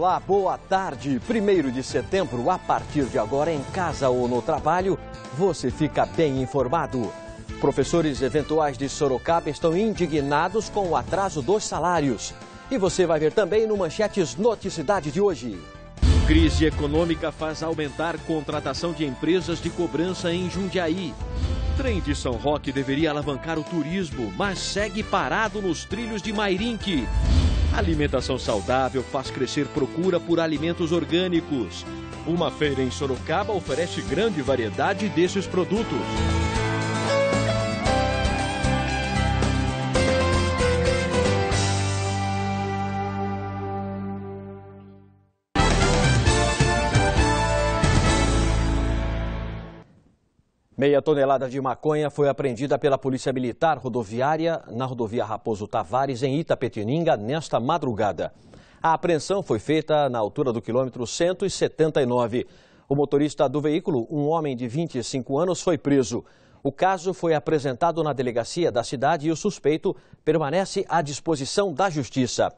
Olá, boa tarde. primeiro de setembro, a partir de agora, em casa ou no trabalho, você fica bem informado. Professores eventuais de Sorocaba estão indignados com o atraso dos salários. E você vai ver também no Manchetes Noticidade de hoje. Crise econômica faz aumentar contratação de empresas de cobrança em Jundiaí. Trem de São Roque deveria alavancar o turismo, mas segue parado nos trilhos de Mairinque. Alimentação saudável faz crescer procura por alimentos orgânicos. Uma feira em Sorocaba oferece grande variedade desses produtos. Meia tonelada de maconha foi apreendida pela Polícia Militar Rodoviária na rodovia Raposo Tavares, em Itapetininga, nesta madrugada. A apreensão foi feita na altura do quilômetro 179. O motorista do veículo, um homem de 25 anos, foi preso. O caso foi apresentado na delegacia da cidade e o suspeito permanece à disposição da justiça.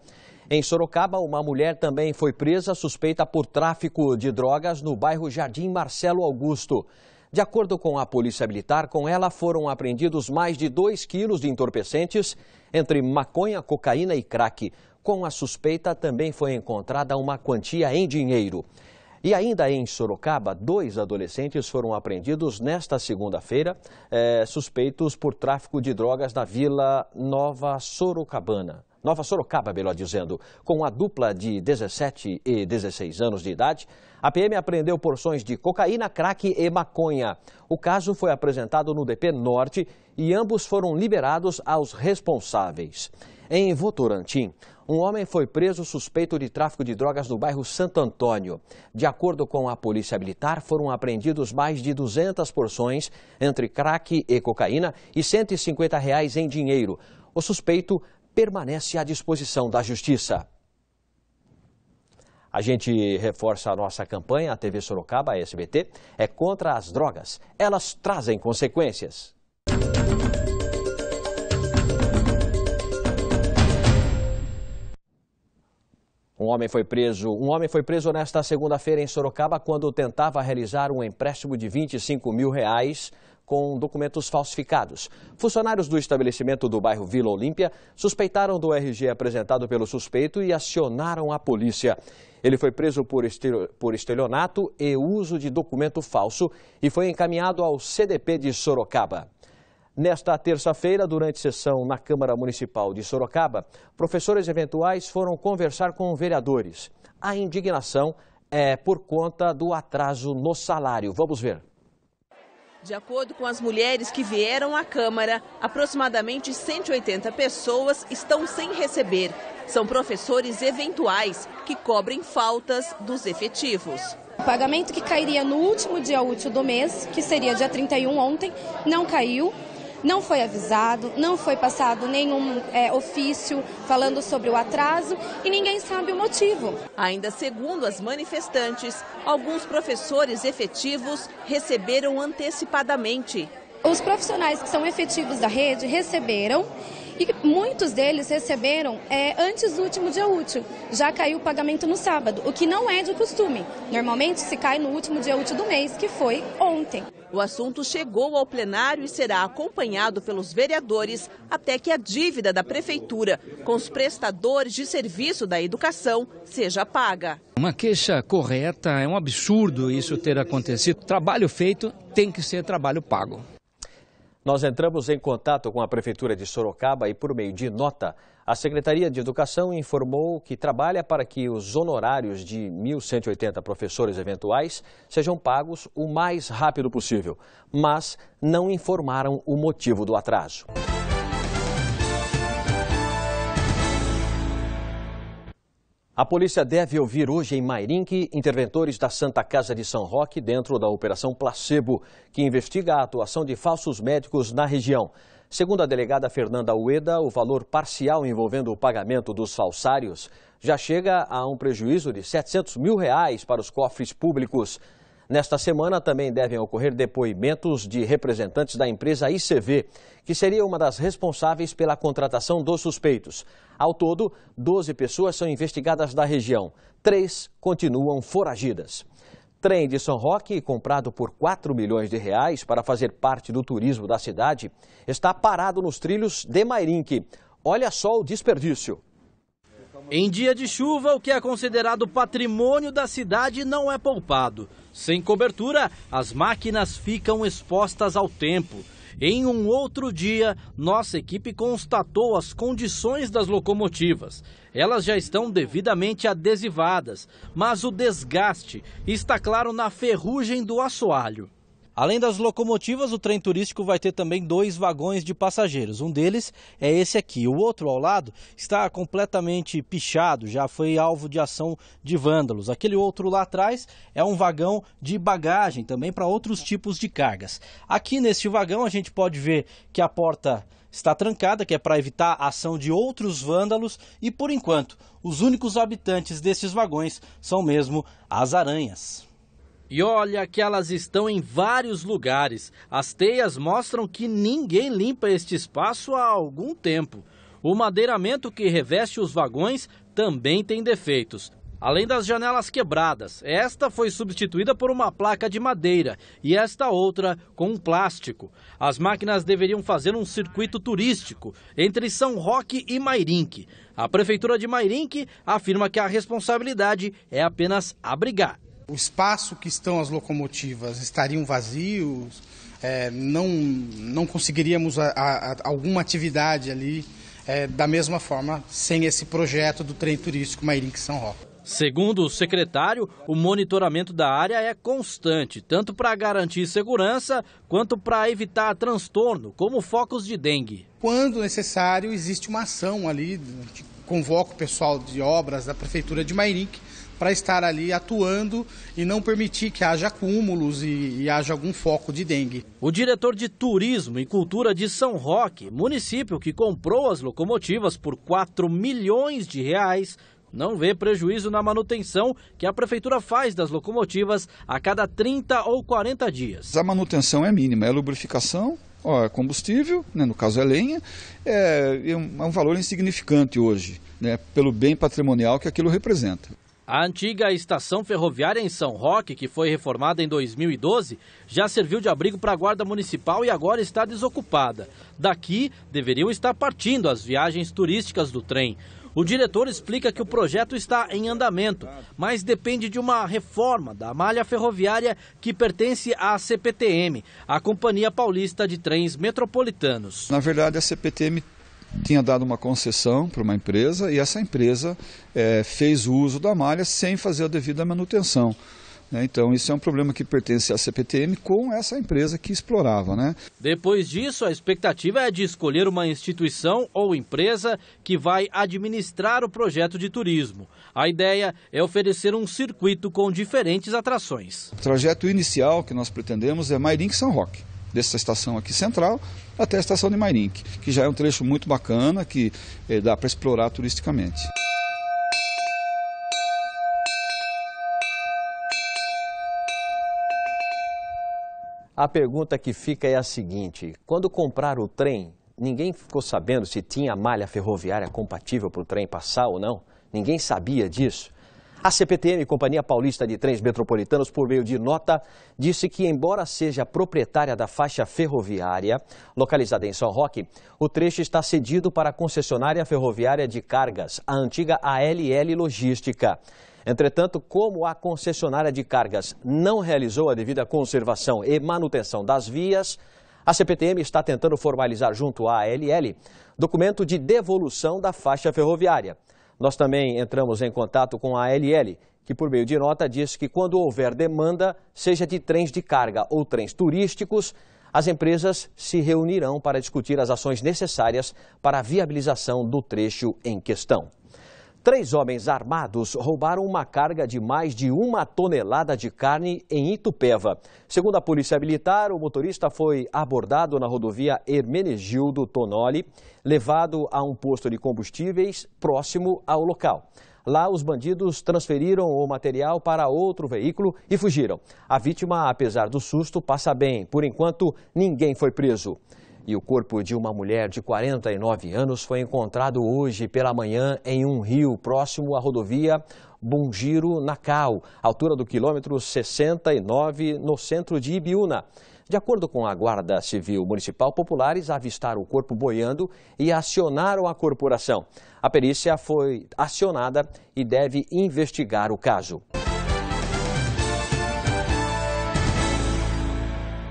Em Sorocaba, uma mulher também foi presa suspeita por tráfico de drogas no bairro Jardim Marcelo Augusto. De acordo com a Polícia Militar, com ela foram apreendidos mais de 2 quilos de entorpecentes, entre maconha, cocaína e crack. Com a suspeita também foi encontrada uma quantia em dinheiro. E ainda em Sorocaba, dois adolescentes foram apreendidos nesta segunda-feira, é, suspeitos por tráfico de drogas na Vila Nova Sorocabana. Nova Sorocaba, melhor dizendo. Com a dupla de 17 e 16 anos de idade, a PM apreendeu porções de cocaína, crack e maconha. O caso foi apresentado no DP Norte e ambos foram liberados aos responsáveis. Em Votorantim, um homem foi preso suspeito de tráfico de drogas no bairro Santo Antônio. De acordo com a Polícia Militar, foram apreendidos mais de 200 porções entre crack e cocaína e 150 reais em dinheiro. O suspeito permanece à disposição da Justiça. A gente reforça a nossa campanha, a TV Sorocaba, a SBT, é contra as drogas. Elas trazem consequências. Um homem foi preso, um homem foi preso nesta segunda-feira em Sorocaba quando tentava realizar um empréstimo de 25 mil reais com documentos falsificados. Funcionários do estabelecimento do bairro Vila Olímpia suspeitaram do RG apresentado pelo suspeito e acionaram a polícia. Ele foi preso por, por estelionato e uso de documento falso e foi encaminhado ao CDP de Sorocaba. Nesta terça-feira, durante sessão na Câmara Municipal de Sorocaba, professores eventuais foram conversar com vereadores. A indignação é por conta do atraso no salário. Vamos ver. De acordo com as mulheres que vieram à Câmara, aproximadamente 180 pessoas estão sem receber. São professores eventuais que cobrem faltas dos efetivos. O pagamento que cairia no último dia útil do mês, que seria dia 31 ontem, não caiu não foi avisado, não foi passado nenhum é, ofício falando sobre o atraso e ninguém sabe o motivo. Ainda segundo as manifestantes, alguns professores efetivos receberam antecipadamente. Os profissionais que são efetivos da rede receberam e muitos deles receberam é, antes do último dia útil, já caiu o pagamento no sábado, o que não é de costume. Normalmente se cai no último dia útil do mês, que foi ontem. O assunto chegou ao plenário e será acompanhado pelos vereadores até que a dívida da prefeitura com os prestadores de serviço da educação seja paga. Uma queixa correta, é um absurdo isso ter acontecido. Trabalho feito tem que ser trabalho pago. Nós entramos em contato com a Prefeitura de Sorocaba e, por meio de nota, a Secretaria de Educação informou que trabalha para que os honorários de 1.180 professores eventuais sejam pagos o mais rápido possível, mas não informaram o motivo do atraso. A polícia deve ouvir hoje em Mairinque interventores da Santa Casa de São Roque dentro da Operação Placebo, que investiga a atuação de falsos médicos na região. Segundo a delegada Fernanda Ueda, o valor parcial envolvendo o pagamento dos falsários já chega a um prejuízo de 700 mil reais para os cofres públicos. Nesta semana também devem ocorrer depoimentos de representantes da empresa ICV, que seria uma das responsáveis pela contratação dos suspeitos. Ao todo, 12 pessoas são investigadas da região, três continuam foragidas. Trem de São Roque, comprado por 4 milhões de reais para fazer parte do turismo da cidade, está parado nos trilhos de Mairinque. Olha só o desperdício. Em dia de chuva, o que é considerado patrimônio da cidade não é poupado. Sem cobertura, as máquinas ficam expostas ao tempo. Em um outro dia, nossa equipe constatou as condições das locomotivas. Elas já estão devidamente adesivadas, mas o desgaste está claro na ferrugem do assoalho. Além das locomotivas, o trem turístico vai ter também dois vagões de passageiros. Um deles é esse aqui. O outro ao lado está completamente pichado, já foi alvo de ação de vândalos. Aquele outro lá atrás é um vagão de bagagem também para outros tipos de cargas. Aqui neste vagão a gente pode ver que a porta está trancada, que é para evitar a ação de outros vândalos, e por enquanto, os únicos habitantes desses vagões são mesmo as aranhas. E olha que elas estão em vários lugares. As teias mostram que ninguém limpa este espaço há algum tempo. O madeiramento que reveste os vagões também tem defeitos. Além das janelas quebradas, esta foi substituída por uma placa de madeira e esta outra com um plástico. As máquinas deveriam fazer um circuito turístico entre São Roque e Mairinque. A prefeitura de Mairinque afirma que a responsabilidade é apenas abrigar o espaço que estão as locomotivas estariam vazios, é, não, não conseguiríamos a, a, alguma atividade ali é, da mesma forma sem esse projeto do trem turístico Mairink São Roque. Segundo o secretário, o monitoramento da área é constante, tanto para garantir segurança quanto para evitar transtorno, como focos de dengue. Quando necessário, existe uma ação ali, convoca o pessoal de obras da prefeitura de Mairique para estar ali atuando e não permitir que haja acúmulos e, e, haja algum foco de dengue. O diretor de Turismo e Cultura de São Roque, município que comprou as locomotivas por 4 milhões de reais, não vê prejuízo na manutenção que a prefeitura faz das locomotivas a cada 30 ou 40 dias. A manutenção é mínima, é lubrificação, ó, é combustível, né, no caso é lenha, é, é um valor insignificante hoje, né, pelo bem patrimonial que aquilo representa. A antiga estação ferroviária em São Roque, que foi reformada em 2012, já serviu de abrigo para a Guarda Municipal e agora está desocupada. Daqui deveriam estar partindo as viagens turísticas do trem. O diretor explica que o projeto está em andamento, mas depende de uma reforma da malha ferroviária que pertence à CPTM, a Companhia Paulista de Trens Metropolitanos. Na verdade, a CPTM tinha dado uma concessão para uma empresa e essa empresa é, fez o uso da malha sem fazer a devida manutenção. Né? Então, isso é um problema que pertence à CPTM com essa empresa que explorava. Né? Depois disso, a expectativa é de escolher uma instituição ou empresa que vai administrar o projeto de turismo. A ideia é oferecer um circuito com diferentes atrações. O trajeto inicial que nós pretendemos é Mairink São Roque. Dessa estação aqui central, até a estação de Mairink, que já é um trecho muito bacana, que eh, dá para explorar turisticamente. A pergunta que fica é a seguinte: quando comprar o trem, ninguém ficou sabendo se tinha malha ferroviária compatível para o trem passar ou não? Ninguém sabia disso? A CPTM, Companhia Paulista de Trens Metropolitanos, por meio de nota, disse que, embora seja proprietária da faixa ferroviária, localizada em São Roque, o trecho está cedido para a concessionária ferroviária de cargas, a antiga ALL Logística. Entretanto, como a concessionária de cargas não realizou a devida conservação e manutenção das vias, a CPTM está tentando formalizar junto à ALL documento de devolução da faixa ferroviária. Nós também entramos em contato com a ALL, que por meio de nota diz que quando houver demanda, seja de trens de carga ou trens turísticos, as empresas se reunirão para discutir as ações necessárias para a viabilização do trecho em questão. Três homens armados roubaram uma carga de mais de uma tonelada de carne em Itupeva. Segundo a Polícia Militar, o motorista foi abordado na rodovia Hermenegildo Tonoli, levado a um posto de combustíveis próximo ao local. Lá, os bandidos transferiram o material para outro veículo e fugiram. A vítima, apesar do susto, passa bem. Por enquanto, ninguém foi preso e o corpo de uma mulher de 49 anos foi encontrado hoje pela manhã em um rio próximo à rodovia Bungiro-Nacal, altura do quilômetro 69, no centro de Ibiúna. De acordo com a Guarda Civil Municipal, populares avistaram o corpo boiando e acionaram a corporação. A perícia foi acionada e deve investigar o caso.